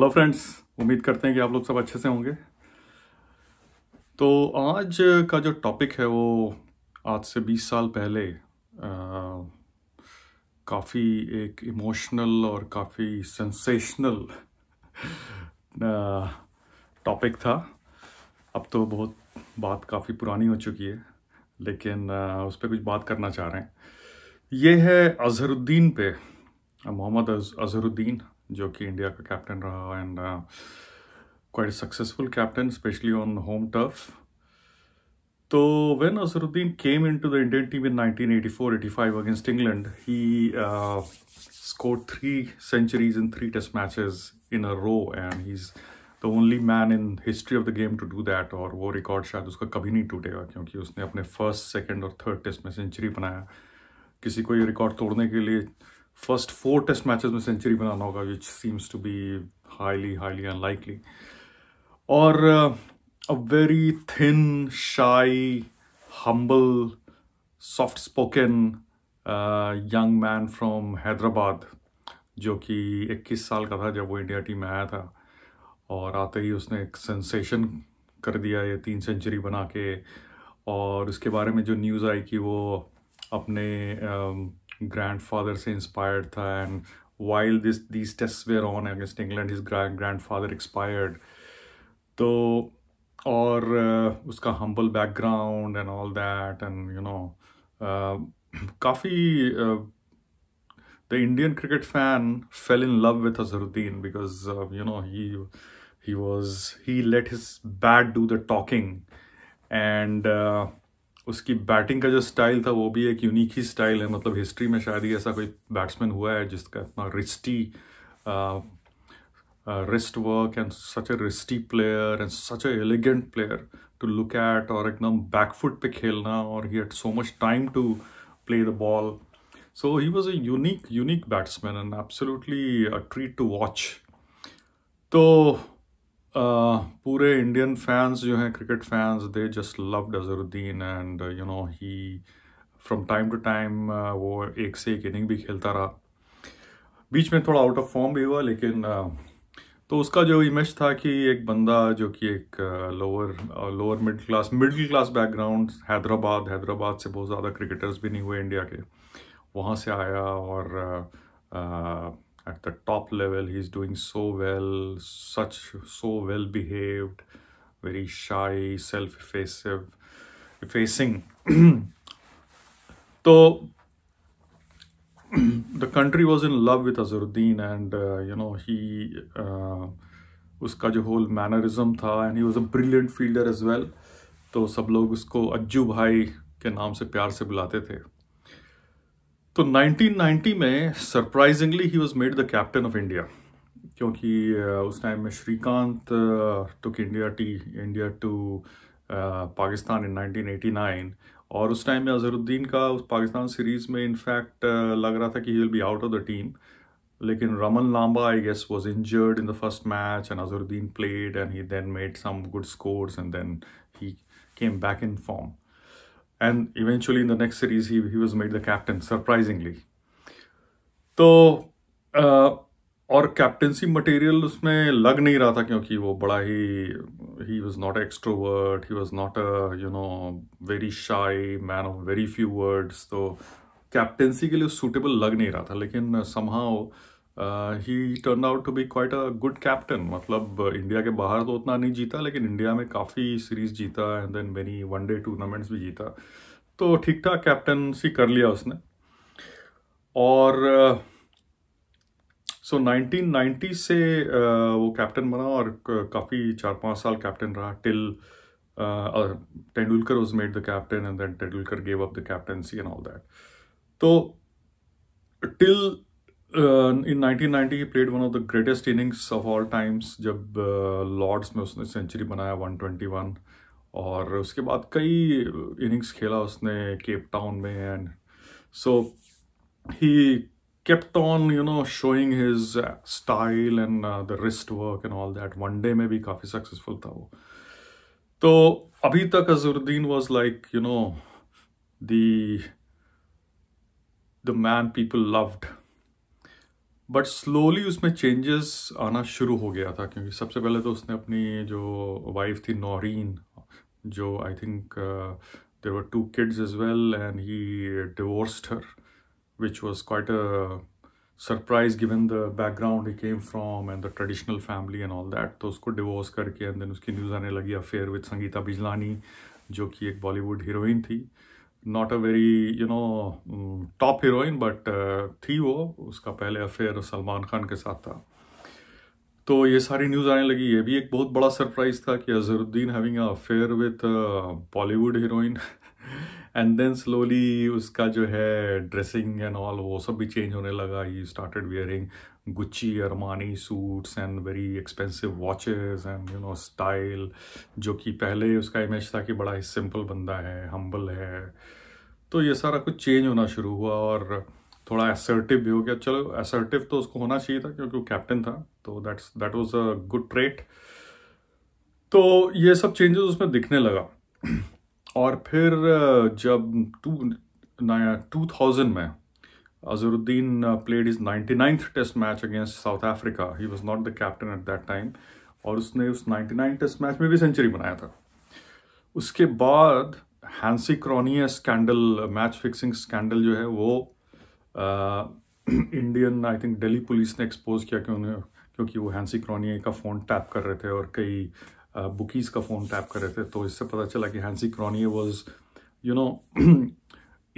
Hello friends उम्मीद करते हैं कि आप लोग सब अच्छे से होंगे तो आज का जो टॉपिक है वो आज से 20 साल पहले काफ़ी एक इमोशनल और काफ़ी सेंसेशनल टॉपिक था अब तो बहुत बात काफ़ी पुरानी हो चुकी है लेकिन आ, उस पर कुछ बात करना चाह रहे हैं ये है अजहरुद्दीन पे मोहम्मद अजहरुद्दीन जो कि इंडिया का कैप्टन रहा and quite successful captain specially on home turf तो when Azharuddin came in to the Indian team in nineteen eighty four eighty five against England he score three centuries in three test match in a row and he is the only man in history of the game to do that और वो record शायद उसका कभी नहीं टूटेगा क्योंकि उसने अपने फर्स्ट सेकेंड और थर्ड टेस्ट में सेंचुरी बनाया किसी को ये रिकॉर्ड तोड़ने के लिए फर्स्ट फोर टेस्ट मैचेस में सेंचुरी बनाना होगा which seems to be highly highly unlikely और a very thin shy humble soft spoken young man from Hyderabad जो कि 21 साल का था जब वो इंडिया टीम में आया था और आते ही उसने एक सेंसेशन कर दिया ये तीन सेंचुरी बना के और उसके बारे में जो न्यूज़ आई कि वो अपने um, grandfather से inspired था and while this these tests were on against England his grand grandfather expired तो और uh, उसका humble background and all that and you know uh, काफ़ी uh, the Indian cricket fan fell in love with Azharuddin because uh, you know he he was he let his bat do the talking and uh, उसकी batting का जो style था वो भी एक unique ही style है मतलब हिस्ट्री में शायद ही ऐसा कोई बैट्समैन हुआ है जिसका इतना wristy wrist work and such a wristy player and such a elegant player to look at और एकदम बैकफुट पे खेलना और he had so much time to play the ball so he was a unique unique batsman and absolutely treat to watch तो पूरे Indian fans जो हैं cricket fans they just love Azharuddin and you know he from time to time वो एक से एक inning भी खेलता रहा बीच में थोड़ा आउट ऑफ फॉर्म भी हुआ लेकिन तो उसका जो इमेज था कि एक बंदा जो कि एक lower lower middle class middle class background Hyderabad Hyderabad से बहुत ज़्यादा क्रिकेटर्स भी नहीं हुए इंडिया के वहाँ से आया और at the top level he's doing so well such so well behaved very shy self effacing effacing so the country was in love with Azharuddin and uh, you know he uh, uska jo whole mannerism tha and he was a brilliant fielder as well to sab log usko ajju bhai के नाम से प्यार से बुलाते थे तो 1990 में surprisingly he was made the captain of India क्योंकि uh, उस टाइम में Srikanth took India to India to Pakistan in 1989 और उस टाइम में अजहरुद्दीन का उस पाकिस्तान सीरीज़ में इनफैक्ट uh, लग रहा था कि he will be out of the team लेकिन Raman Lamba I guess was injured in the first match and Azharuddin played and he then made some good scores and then he came back in form and eventually in the next series he, he was made the captain surprisingly तो uh, और captaincy material उसमें लग नहीं रहा था क्योंकि वो बड़ा ही he was not extrovert he was not a you know very shy man of very few words तो कैप्टनसी के लिए सूटेबल लग नहीं रहा था लेकिन somehow he turn out to be quite a good captain मतलब इंडिया uh, के बाहर तो उतना नहीं जीता लेकिन इंडिया में काफ़ी सीरीज जीता and then many one day tournaments भी जीता तो ठीक ठाक कैप्टनसी कर लिया उसने और सो uh, so से uh, वो कैप्टन बना और काफ़ी चार पाँच साल कैप्टन रहा till Tendulkar was made the captain and then Tendulkar gave up the captaincy and all that तो till in nineteen ninety he played one of the greatest innings of all times जब लॉर्ड्स uh, में उसने century बनाया 121 और उसके बाद कई innings खेला उसने केप टाउन में and so he kept on you know showing his style and the wrist work and all that one day में भी काफ़ी सक्सेसफुल था वो तो अभी तक Azharuddin was like you know the man people loved but slowly उसमें चेंजेस आना शुरू हो गया था क्योंकि सबसे पहले तो उसने अपनी जो वाइफ थी नौरीन जो I think there were two kids is well and he divorced her which was quite a surprise given the background he came from and the traditional family and all that तो उसको divorce करके and then उसकी news आने लगी affair with Sangeeta Bijlani जो कि एक Bollywood heroine थी uh, not a very you know top heroine but थी वो उसका पहले अफेयर सलमान खान के साथ था तो ये सारी न्यूज़ आने लगी ये भी एक बहुत बड़ा सरप्राइज़ था कि Azharuddin having a affair with Bollywood heroine and then slowly उसका जो है ड्रेसिंग एंड ऑल वो सब भी चेंज होने लगा he started wearing Gucci Armani suits and very expensive watches and you know style जो कि पहले उसका इमेज था कि बड़ा ही सिंपल बंदा है हम्बल है तो ये सारा कुछ चेंज होना शुरू हुआ और थोड़ा असर्टिव भी हो गया चलो एसर्टिव तो उसको होना चाहिए था क्योंकि वो कैप्टन था तो that's that was a good trait तो ये सब चेंजेस उसमें दिखने लगा और फिर जब टू टू थाउजेंड में Azharuddin played his ninety ninth test match against South Africa he was not the captain at that time और उसने उस नाइन्टी नाइन टेस्ट मैच में भी सेंचुरी बनाया था उसके बाद Hansie Cronje scandal match fixing scandal जो है वो Indian I think Delhi police ने एक्सपोज किया क्यों क्योंकि वो हैंसी क्रोनिया का फ़ोन टैप कर रहे थे और कई बुकीज का फ़ोन टैप कर रहे थे तो इससे पता चला कि Hansie Cronje was you know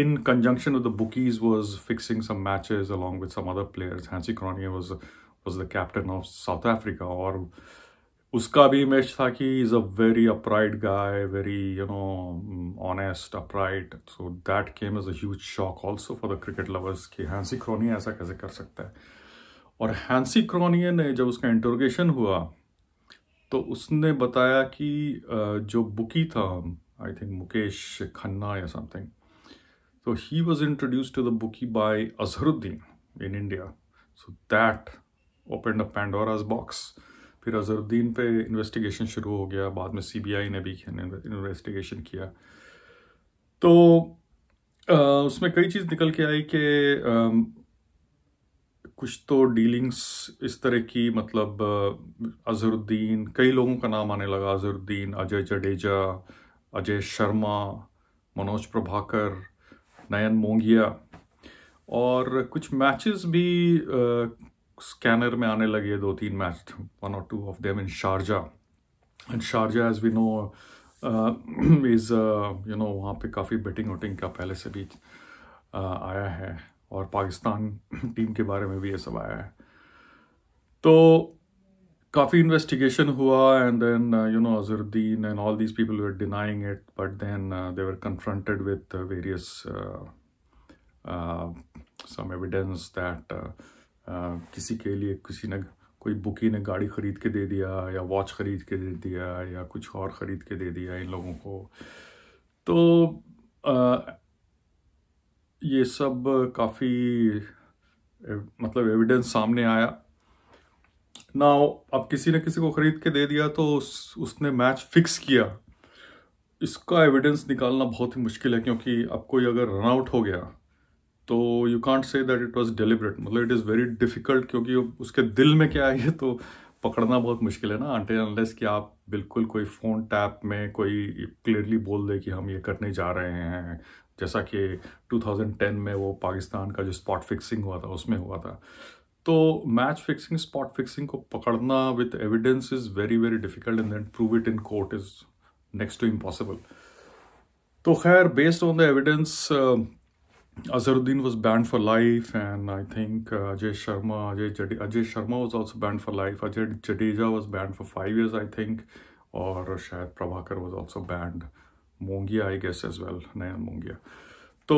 in conjunction with the bookies was fixing some matches along with some other players Hansie Cronje was was the captain of South Africa और उसका भी इमेज था कि is a very upright guy very you know honest upright so that came is as shock also for the cricket lovers कि Hansie Cronje ऐसा कैसे कर सकता है और हैंसी क्रोनिया ने जब उसका इंटरोगेशन हुआ तो उसने बताया कि जो बुकी था आई थिंक मुकेश खन्ना या समथिंग तो he was introduce to the bookie by Azharuddin in India so that open a Pandora's box फिर अजहरुद्दीन पे इन्वेस्टिगेशन शुरू हो गया बाद में सीबीआई ने भी इन्वेस्टिगेशन किया तो आ, उसमें कई चीज़ निकल के आई कि कुछ तो डीलिंग्स इस तरह की मतलब अजहरुद्दीन कई लोगों का नाम आने लगा अजहरुद्दीन अजय जडेजा अजय शर्मा मनोज प्रभाकर नयन मोंगिया और कुछ मैचेस भी स्कैनर में आने लगे दो तीन मैच वन और two of them in Sharjah and Sharjah as we know is you know वहाँ पे काफ़ी बेटिंग वोटिंग का पहले से भी uh, आया है और पाकिस्तान टीम के बारे में भी ये सब आया है तो काफ़ी इन्वेस्टिगेशन हुआ and then you know Azharuddin and all this people were denying it but then they were confronted with various some evidence that किसी के लिए किसी ने कोई बुकी ने गाड़ी ख़रीद के दे दिया या वॉच ख़रीद के दे दिया या कुछ और ख़रीद के दे दिया इन लोगों को तो uh, ये सब काफ़ी मतलब एविडेंस सामने आया ना अब किसी ने किसी को ख़रीद के दे दिया तो उस, उसने मैच फिक्स किया इसका एविडेंस निकालना बहुत ही मुश्किल है क्योंकि अब कोई अगर रन आउट हो गया तो you can't say that it was deliberate मतलब इट इज़ वेरी डिफ़िकल्ट क्योंकि उसके दिल में क्या है तो पकड़ना बहुत मुश्किल है ना आंटे अनलेस कि आप बिल्कुल कोई फ़ोन टैप में कोई क्लियरली बोल दे कि हम ये करने जा रहे हैं जैसा कि 2010 में वो पाकिस्तान का जो स्पॉट फिक्सिंग हुआ था उसमें हुआ था तो मैच फिक्सिंग स्पॉट फिक्सिंग को पकड़ना with evidence is very very difficult and then prove it in court is next to impossible तो खैर based on the evidence Azharuddin was banned for life and I think Ajay Sharma Ajay Ajay Sharma was also banned for life Ajay Jadeja was banned for five years I think और शायद Prabhakar was also banned Mongia I guess as well Nayan Mongia तो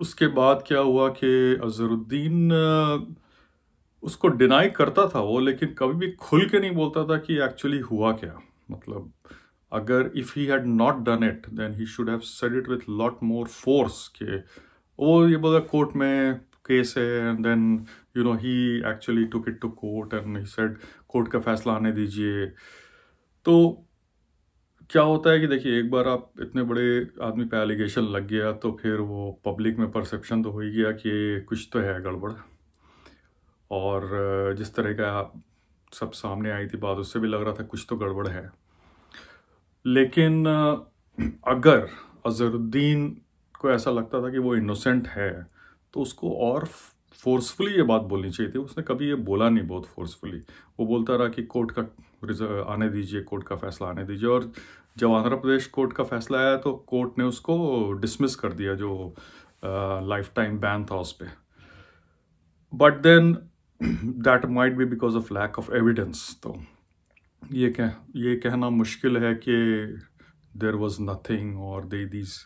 उसके बाद क्या हुआ कि अजहरुद्दीन उसको डिनाई करता था वो लेकिन कभी भी खुल के नहीं बोलता था कि एक्चुअली हुआ क्या मतलब अगर if he had not done it then he should have said it with lot more force के वो ये बोला कोर्ट में केस है and then you know he actually took it to court and he said court का फैसला आने दीजिए तो क्या होता है कि देखिए एक बार आप इतने बड़े आदमी पे एलिगेशन लग गया तो फिर वो पब्लिक में परसेप्शन तो हो ही गया कि कुछ तो है गड़बड़ और जिस तरह का सब सामने आई थी बात उससे भी लग रहा था कुछ तो गड़बड़ है लेकिन अगर अजहरुद्दीन को ऐसा लगता था कि वो इनोसेंट है तो उसको और फोर्सफुली ये बात बोलनी चाहिए थी उसने कभी ये बोला नहीं बहुत फोर्सफुली वो बोलता रहा कि कोर्ट का Uh, आने दीजिए कोर्ट का फैसला आने दीजिए और जब आंध्र प्रदेश कोर्ट का फैसला आया तो कोर्ट ने उसको डिसमिस कर दिया जो लाइफ टाइम बैन था उस पर but then that might be because of lack of evidence तो ये कह ये कहना मुश्किल है कि देर वॉज नथिंग और they these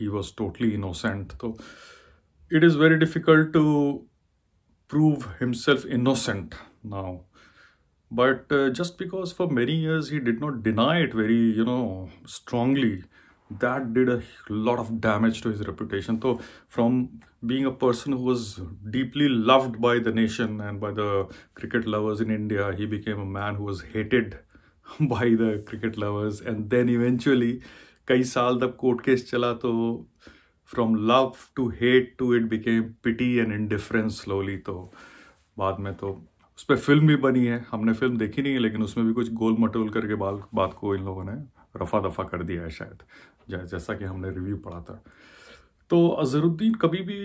he was totally innocent तो it is very difficult to prove himself innocent now But uh, just because for many years he did not deny it very, you know, strongly, that did a lot of damage to his reputation. So from being a person who was deeply loved by the nation and by the cricket lovers in India, he became a man who was hated by the cricket lovers. And then eventually, कई साल तक court case चला तो from love to hate to it became pity and indifference slowly. तो बाद में तो उस पर फिल्म भी बनी है हमने फिल्म देखी नहीं है लेकिन उसमें भी कुछ गोल मटोल करके बाल बात को इन लोगों ने रफा दफा कर दिया है शायद जैसा कि हमने रिव्यू पढ़ा था तो अजहरुद्दीन कभी भी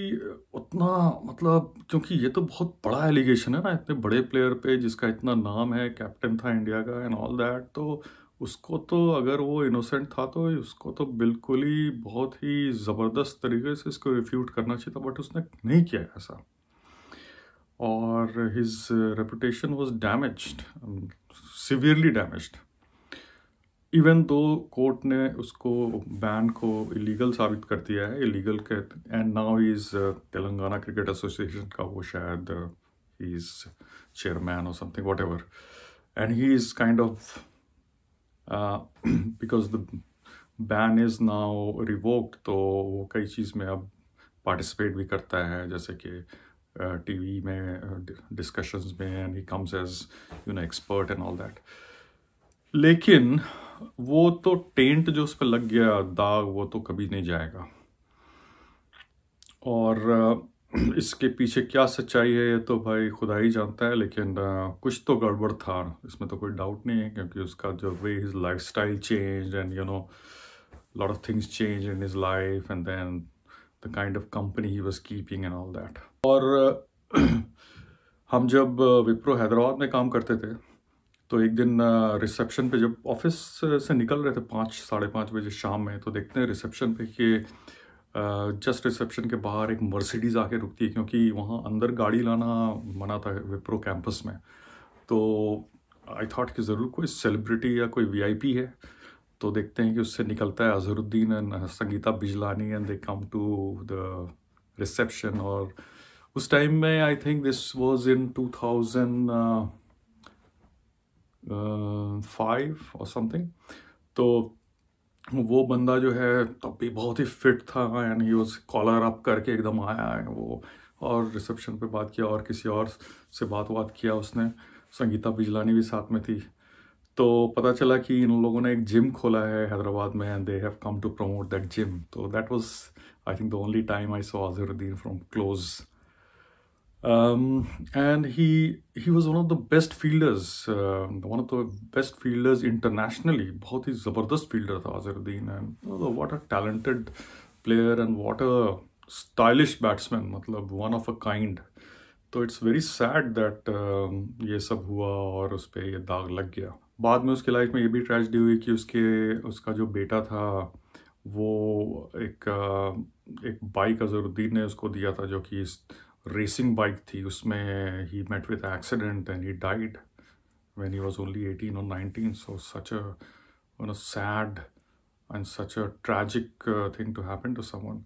उतना मतलब क्योंकि ये तो बहुत बड़ा एलिगेशन है ना इतने बड़े प्लेयर पे जिसका इतना नाम है कैप्टन था इंडिया का एंड ऑल दैट तो उसको तो अगर वो इनोसेंट था तो उसको तो बिल्कुल ही बहुत ही ज़बरदस्त तरीके से इसको रिफ्यूट करना चाहिए था बट उसने नहीं किया ऐसा और his reputation was damage severely damage even though court ने उसको बैन को इलीगल साबित कर दिया है इलीगल के and now is Telangana cricket association का वो शायद ही इज चेयरमैन और something whatever and he is kind of because the ban is now revoked तो वो कई चीज़ में अब पार्टिसिपेट भी करता है जैसे कि टीवी uh, में डिस्कशंस uh, में and he comes as you know expert and all that लेकिन वो तो टेंट जो उस पर लग गया दाग वो तो कभी नहीं जाएगा और uh, इसके पीछे क्या सच्चाई है ये तो भाई खुदा ही जानता है लेकिन कुछ तो गड़बड़ था इसमें तो कोई डाउट नहीं है क्योंकि उसका जो way his life style change and you know lot of things change in his life and then the kind of company he was keeping and all that और हम जब विप्रो हैदराबाद में काम करते थे तो एक दिन रिसेप्शन पे जब ऑफिस से निकल रहे थे पाँच साढ़े पाँच बजे शाम में तो देखते हैं रिसेप्शन पे कि जस्ट रिसेप्शन के बाहर एक मर्सिडीज़ आके रुकती है क्योंकि वहाँ अंदर गाड़ी लाना मना था विप्रो कैंपस में तो आई थॉट कि ज़रूर कोई सेलिब्रिटी या कोई वीआईपी है तो देखते हैं कि उससे निकलता है Azharuddin and Sangeeta Bijlani and they come to the reception और उस टाइम में I think this was in 2005 और समथिंग तो वो बंदा जो है तब भी बहुत ही फिट था यानी वो कॉलर अप करके एकदम आया है वो और रिसेप्शन पे बात किया और किसी और से बात बात किया उसने संगीता बिजलानी भी साथ में थी तो पता चला कि इन लोगों ने एक जिम खोला है हैदराबाद में and they have come to promote that gym तो that was I think the only time I saw Azharuddin from close Um, and he he was one of the best fielders, uh, one of the best fielders internationally. बहुत ही ज़बरदस्त fielder था Azharuddin and what a talented player and what a stylish batsman मतलब one of a kind तो it's very sad that ये सब हुआ और उस पर यह दाग लग गया बाद में उसके लाइफ में ये भी ट्रेजडी हुई कि उसके उसका जो बेटा था वो एक एक बाइक अजहरुद्दीन ने उसको दिया था जो कि रेसिंग बाइक थी उसमें he met with accident and he died when he was only eighteen और nineteen so such a sad and such a tragic thing to happen to someone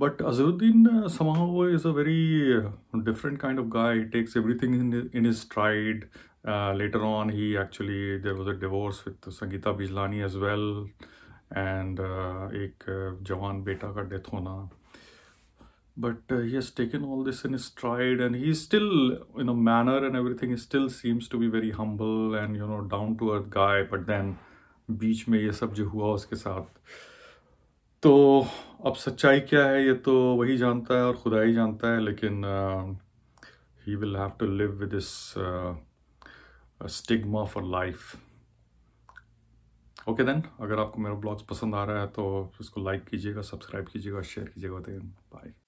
but Azharuddin somehow is a very different kind of guy takes everything in his stride later on he actually there was a divorce with Sangeeta Bijlani as well and एक जवान बेटा का death होना but uh, he has taken all this in his stride and he's still you know manner and everything he still seems to be very humble and you know down to earth guy but then बीच में ये सब जो हुआ उसके साथ तो अब सच्चाई क्या है ये तो वही जानता है और खुदा ही जानता है लेकिन he will have to live with this stigma for life okay then अगर आपको मेरा ब्लॉग्स पसंद आ रहा है तो इसको लाइक कीजिएगा सब्सक्राइब कीजिएगा शेयर कीजिएगा देन बाय